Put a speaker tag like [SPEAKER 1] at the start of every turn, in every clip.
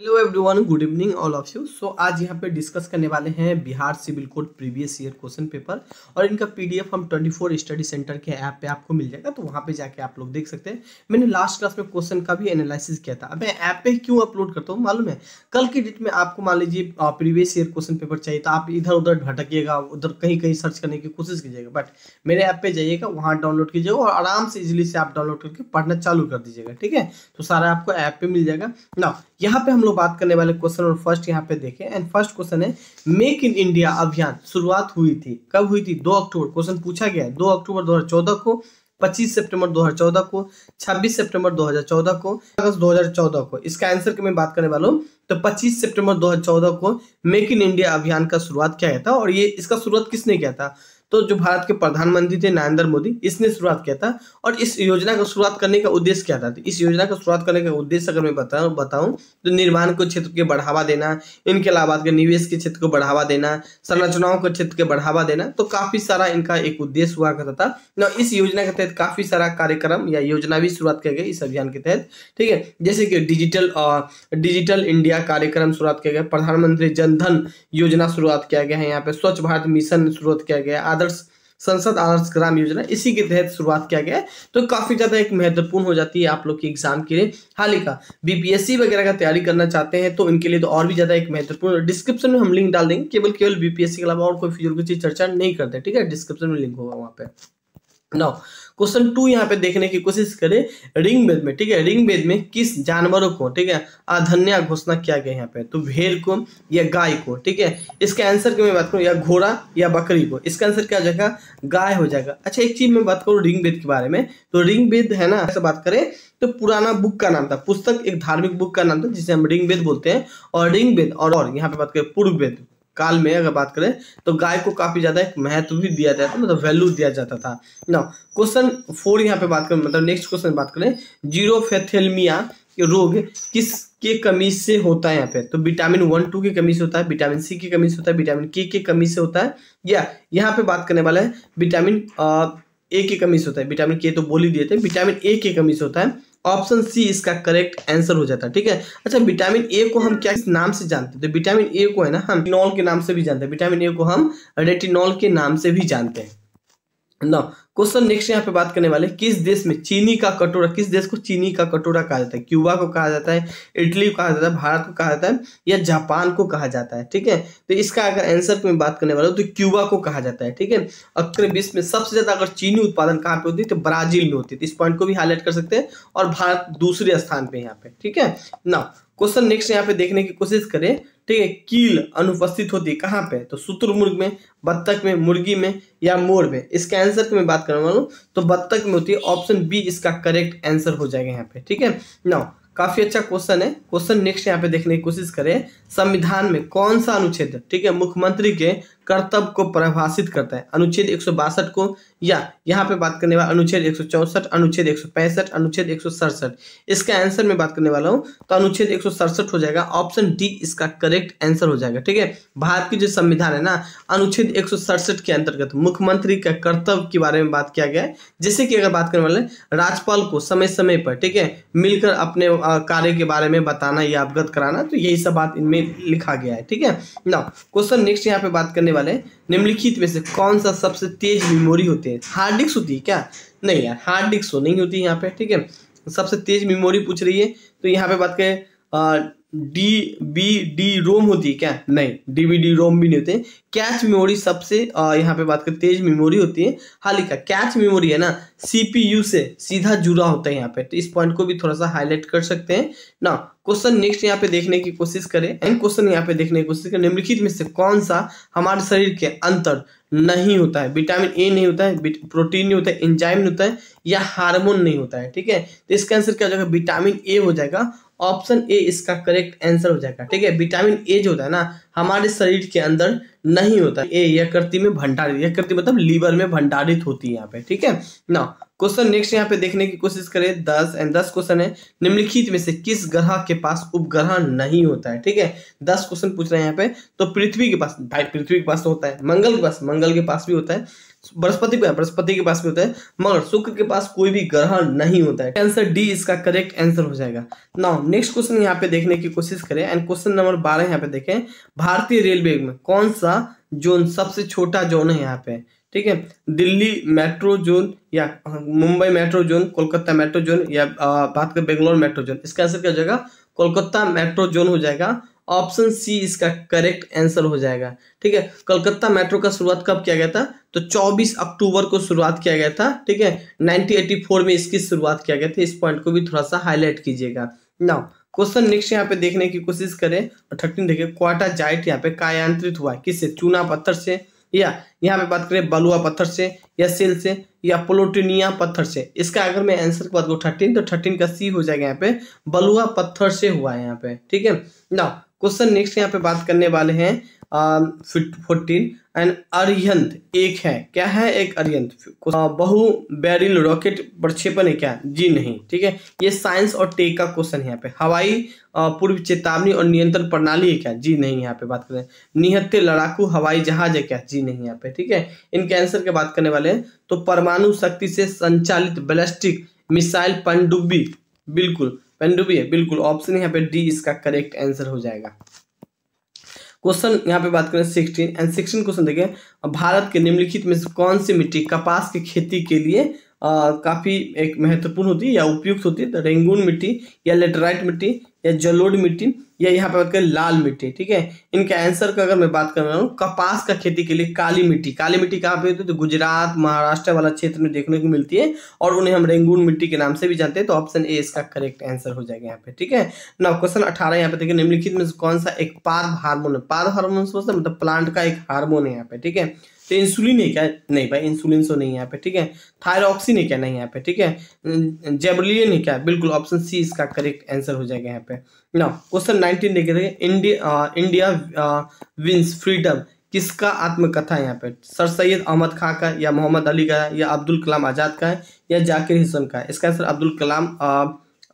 [SPEAKER 1] hello everyone good evening all of you so आज यहाँ पे डिस्कस करने वाले हैं Bihar civil code previous year question paper और इनका पीडीएफ हम 24 स्टडी सेंटर के ऐप पे आपको मिल जाएगा तो वहाँ पे जाके आप लोग देख सकते हैं मैंने लास्ट क्लास में क्वेश्चन का भी एनालिसिस किया था अब मैं ऐप पे क्यों अपलोड करता हूँ मालूम है कल की डेट में आपको मान लीजिए प्रीवियस ईयर क्वेश्चन पेपर चाहिए तो आप इधर उधर भटकिएगा उधर कहीं कहीं सर्च करने की कोशिश कीजिएगा बट मेरे ऐप पर जाइएगा वहाँ डाउनलोड कीजिएगा और आराम से इजिली से आप डाउनलोड करके पढ़ना चालू कर दीजिएगा ठीक है तो सारा आपको ऐप पर मिल जाएगा ना यहाँ पे हम लोग बात करने वाले क्वेश्चन और फर्स्ट यहाँ पे देखें एंड फर्स्ट क्वेश्चन है मेक इन इंडिया अभियान शुरुआत हुई थी कब हुई थी दो अक्टूबर क्वेश्चन पूछा गया है दो अक्टूबर 2014 को 25 सितंबर 2014 को 26 सितंबर 2014 को अगस्त 2014 को इसका आंसर की मैं बात करने वाला हूँ तो 25 सितंबर 2014 को मेक इन इंडिया अभियान का शुरुआत किया गया था और ये इसका शुरुआत किसने किया था तो जो भारत के प्रधानमंत्री थे नरेंद्र मोदी इसने शुरुआत किया था और इस योजना का शुरुआत करने का उद्देश्य क्या था तो इस योजना का शुरुआत करने का उद्देश्य अगर मैं बताऊँ बताऊँ तो निर्माण के क्षेत्र के बढ़ावा देना इनके अलावा निवेश के क्षेत्र को बढ़ावा देना संरचनाओं के क्षेत्र के बढ़ावा देना तो काफ़ी सारा इनका एक उद्देश्य हुआ करता था न इस योजना के तहत काफ़ी सारा कार्यक्रम या योजना भी शुरुआत किया गया इस अभियान के तहत ठीक है जैसे कि डिजिटल डिजिटल इंडिया कार्यक्रम शुरुआत किया गया प्रधानमंत्री जनधन योजना शुरुआत किया गया है यहाँ पे स्वच्छ भारत मिशन शुरुआत किया गया आदर्श संसद आदर्श ग्राम योजना इसी के तहत शुरुआत किया गया है तो काफ़ी ज़्यादा एक महत्वपूर्ण हो जाती है आप लोग की एग्जाम के लिए हाल ही का बीपीएससी वगैरह का तैयारी करना चाहते हैं तो इनके लिए तो और भी ज़्यादा एक महत्वपूर्ण डिस्क्रिप्शन में हम लिंक डाल देंगे केवल केवल बीपीएससी के अलावा और कोई फिजूल की चर्चा नहीं करते ठीक है डिस्क्रिप्शन में लिंक होगा वहाँ पर नौ क्वेश्चन टू यहाँ पे देखने की कोशिश करें रिंग वेद में ठीक है रिंग वेद में किस जानवरों को ठीक है अधन्य घोषणा किया गया यहाँ पे तो भेड़ को या गाय को ठीक है इसका आंसर की मैं बात करूँ या घोड़ा या बकरी को इसका आंसर क्या हो जाएगा गाय हो जाएगा अच्छा एक चीज मैं बात करूँ रिंग वेद के बारे में तो रिंग वेद है ना ऐसे बात करें तो पुराना बुक का नाम था पुस्तक एक धार्मिक बुक का नाम था जिसे हम रिंग वेद बोलते हैं और रिंग वेद और, और यहाँ पे बात करें पूर्व वेद काल में अगर बात करें तो गाय को काफ़ी ज़्यादा एक महत्व भी दिया जाता था मतलब वैल्यू दिया जाता था ना क्वेश्चन फोर यहाँ पे बात करें मतलब नेक्स्ट क्वेश्चन बात करें जीरो फेथेलमिया रोग किस के कमी से होता है यहाँ पे तो विटामिन वन टू की कमी से होता है विटामिन सी की कमी से होता है विटामिन के की कमी से होता है या यहाँ पे बात करने वाला है विटामिन ए की कमी से होता है विटामिन के तो बोल ही दिए थे विटामिन ए की कमी से होता है ऑप्शन सी इसका करेक्ट आंसर हो जाता है ठीक है अच्छा विटामिन ए को हम क्या नाम से जानते हैं तो विटामिन ए को है ना हम रेटिनॉल के नाम से भी जानते हैं विटामिन ए को हम रेटिनॉल के नाम से भी जानते हैं ना क्वेश्चन नेक्स्ट यहाँ पे बात करने वाले किस देश में चीनी का कटोरा किस देश को चीनी का कटोरा कहा जाता है क्यूबा को कहा जाता है इटली को कहा जाता है भारत को कहा जाता है या जापान को कहा जाता है ठीक है तो इसका अगर आंसर में बात करने वाला तो क्यूबा को कहा जाता है ठीक है अक्र विश्व में सबसे ज्यादा अगर चीनी उत्पादन कहाँ पे होती है तो ब्राजील में होती है तो इस पॉइंट को भी हाईलाइट कर सकते हैं और भारत दूसरे स्थान पर यहाँ पे ठीक है ना क्वेश्चन नेक्स्ट यहाँ पे देखने की कोशिश करें ठीक है कील अनुपस्थित होती है कहाँ पे तो शुतुरमुर्ग में बत्तख में मुर्गी में या मोर में इसके आंसर की मैं बात करने वाला हूँ तो बत्तख में होती है ऑप्शन बी इसका करेक्ट आंसर हो जाएगा यहाँ पे ठीक है नौ काफी अच्छा क्वेश्चन है क्वेश्चन नेक्स्ट यहाँ पे देखने की कोशिश करें संविधान में कौन सा अनुच्छेद ठीक है मुख्यमंत्री के कर्तव्य को परिभाषित करता है अनुच्छेद एक को या यहाँ पे बात करने वाला अनुच्छेद एक अनुच्छेद एक अनुच्छेद एक इसके आंसर में बात करने वाला हूँ तो अनुच्छेद एक हो जाएगा ऑप्शन डी इसका करेक्ट आंसर हो जाएगा ठीक है भारत की जो संविधान है ना अनुच्छेद एक के अंतर्गत मुख्यमंत्री का कर्तव्य के बारे में बात किया गया है जैसे कि अगर बात करने वाले राज्यपाल को समय समय पर ठीक है मिलकर अपने कार्य के बारे में बताना या अवगत कराना तो यही सब बात इनमें लिखा गया है ठीक है ना क्वेश्चन नेक्स्ट यहाँ पे बात करने वाले निम्नलिखित में से कौन सा सबसे तेज मेमोरी होते हैं हार्ड डिस्क होती है क्या नहीं यार हार्ड डिस्क तो नहीं होती यहाँ पे ठीक है सबसे तेज मेमोरी पूछ रही है तो यहाँ पे बात करें डी बी डी रोम होती है क्या नहीं डी बी डी रोम भी नहीं होते कैच मेमोरी सबसे यहाँ पे बात कर तेज मेमोरी होती है हाल कैच मेमोरी है ना सीपीयू से सीधा जुड़ा होता है यहाँ पे तो इस पॉइंट को भी थोड़ा सा हाईलाइट कर सकते हैं ना क्वेश्चन नेक्स्ट यहाँ पे देखने की कोशिश करें एंड क्वेश्चन यहाँ पे देखने की कोशिश करें निम्नलिखित में से कौन सा हमारे शरीर के अंतर नहीं होता है विटामिन ए नहीं होता है प्रोटीन नहीं होता है एंजाइम नहीं होता है या हार्मोन नहीं होता है ठीक है तो इसका आंसर क्या हो जाएगा विटामिन ए हो जाएगा ऑप्शन ए इसका करेक्ट आंसर हो जाएगा ठीक है विटामिन ए जो होता है ना हमारे शरीर के अंदर नहीं होता ए यकृति में भंडारित यकृति मतलब लीवर में भंडारित होती है यहाँ पे ठीक है ना क्वेश्चन नेक्स्ट यहाँ पे देखने की कोशिश करें दस एंड दस क्वेश्चन है निम्नलिखित में से किस ग्रह के पास उपग्रह नहीं होता है ठीक है दस क्वेश्चन पूछ रहे हैं यहाँ पे तो पृथ्वी के पास पृथ्वी के पास तो होता है मंगल के पास मंगल के पास भी होता है बृहस्पति पे बृहस्पति के पास भी होता है मगर शुक्र के पास कोई भी ग्रह नहीं होता है आंसर डी इसका करेक्ट आंसर हो जाएगा नाउ नेक्स्ट क्वेश्चन यहाँ पे देखने की कोशिश करें एंड क्वेश्चन नंबर बारह यहाँ पे देखें भारतीय रेलवे में कौन सा जोन सबसे छोटा जोन है यहाँ पे ठीक है दिल्ली मेट्रो जोन या हाँ, Mumbai metro zone Kolkata metro zone या बात करें बेंगलोर मेट्रो जोन इसका आंसर क्या हो जाएगा कोलकाता मेट्रो जोन हो जाएगा ऑप्शन सी इसका करेक्ट आंसर हो जाएगा ठीक है कलकत्ता मेट्रो का शुरुआत कब किया गया था तो 24 अक्टूबर को शुरुआत किया गया था ठीक है 1984 में इसकी शुरुआत किया गया था इस पॉइंट को भी थोड़ा सा हाईलाइट कीजिएगा नाउ क्वेश्चन नेक्स्ट यहाँ पे देखने की कोशिश करें और थर्टीन देखिए क्वाटा जाइट यहाँ पे कायांत्रित हुआ है किससे चूना पत्थर से या यहाँ पे बात करें बलुआ पत्थर से या सेल से या प्लोटिनिया पत्थर से इसका अगर मैं आंसर की बात करूँ थर्टीन तो थर्टीन का सी हो जाएगा यहाँ पे बलुआ पत्थर से हुआ है यहाँ पे ठीक है ना क्वेश्चन नेक्स्ट यहाँ पे बात करने वाले हैं फोर्टीन एंड अरियंत एक है क्या है एक अरियंत बहु बैरिल रॉकेट प्रक्षेपण है क्या जी नहीं ठीक है ये साइंस और टेक का क्वेश्चन है यहाँ पे हवाई पूर्व चेतावनी और नियंत्रण प्रणाली है क्या जी नहीं यहाँ पे बात कर रहे हैं निहत्ते लड़ाकू हवाई जहाज है क्या जी नहीं यहाँ पे ठीक है इनके आंसर के बात करने वाले हैं तो परमाणु शक्ति से संचालित बैलिस्टिक मिसाइल पनडुब्बी बिल्कुल पेंडुबी है बिल्कुल ऑप्शन यहाँ पे डी इसका करेक्ट आंसर हो जाएगा क्वेश्चन यहाँ पे बात करें सिक्सटीन एंड सिक्सटीन क्वेश्चन देखें भारत के निम्नलिखित में कौन सी मिट्टी कपास की खेती के लिए काफ़ी एक महत्वपूर्ण होती है या उपयुक्त होती है तो रेंगून मिट्टी या लेटराइट मिट्टी या जलोड मिट्टी या यहाँ पे बात करें लाल मिट्टी ठीक है इनके आंसर का अगर मैं बात कर रहा हूँ कपास का खेती के लिए काली मिट्टी काली मिट्टी कहाँ पे होती है तो गुजरात महाराष्ट्र वाला क्षेत्र में देखने को मिलती है और उन्हें हम रेंगून मिट्टी के नाम से भी जानते हैं तो ऑप्शन ए इसका करेक्ट आंसर हो जाएगा यहाँ पे ठीक है ना क्वेश्चन अठारह यहाँ पे देखिए निम्नलिखित में कौन सा एक पाद हार्मोन है पाद हार्मोन मतलब प्लांट का एक हार्मोन है यहाँ पे ठीक है तो इंसुलिन है क्या नहीं भाई इंसुलिन सो तो नहीं यहाँ पे ठीक है थायरोक्सिन है क्या नहीं यहाँ पे ठीक है जेबलियन है क्या बिल्कुल ऑप्शन सी इसका करेक्ट आंसर हो जाएगा यहाँ पे ना क्वेश्चन नाइनटीन देखे थे इंडिया इंडिया विंस फ्रीडम किसका आत्मकथा है यहाँ पे सर सैयद अहमद खां का या मोहम्मद अली का या अब्दुल कलाम आज़ाद का है या जाकिर हिसन का है इसका आंसर अब्दुल कलाम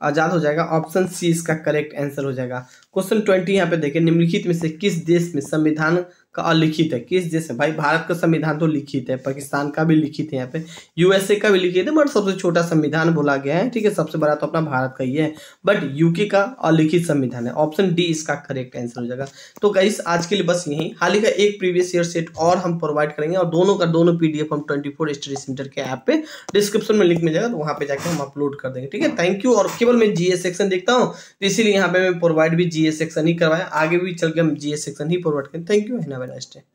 [SPEAKER 1] आज़ाद हो जाएगा ऑप्शन सी इसका करेक्ट आंसर हो जाएगा क्वेश्चन ट्वेंटी यहाँ पे देखें निम्नलिखित में से किस देश में संविधान का अलिखित है किस देश में भाई भारत का संविधान तो लिखित है पाकिस्तान का भी लिखित है यहाँ पे यूएसए का भी लिखित है बट सबसे छोटा संविधान बोला गया है ठीक है सबसे बड़ा तो अपना भारत का ही है बट यूके का अलिखित संविधान है ऑप्शन डी इसका करेक्ट आंसर हो जाएगा तो गाइस आज के लिए बस यही हाल ही का एक प्रीवियस ईयर सेट और हम प्रोवाइड करेंगे और दोनों का दोनों पीडीएफ हम twenty four study centre app ऐप पे डिस्क्रिप्शन में लिंक मिल जाएगा तो वहाँ पे जाकर हम अपलोड कर देंगे ठीक है थैंक यू और केवल मैं जीएस सेक्शन देखता हूँ तो इसीलिए यहाँ पे मैं प्रोवाइड भी जीए सेक्शन ही करवाया आगे भी चल के हम जीएस सेक्शन ही प्रोवाइड करें thank you have a nice day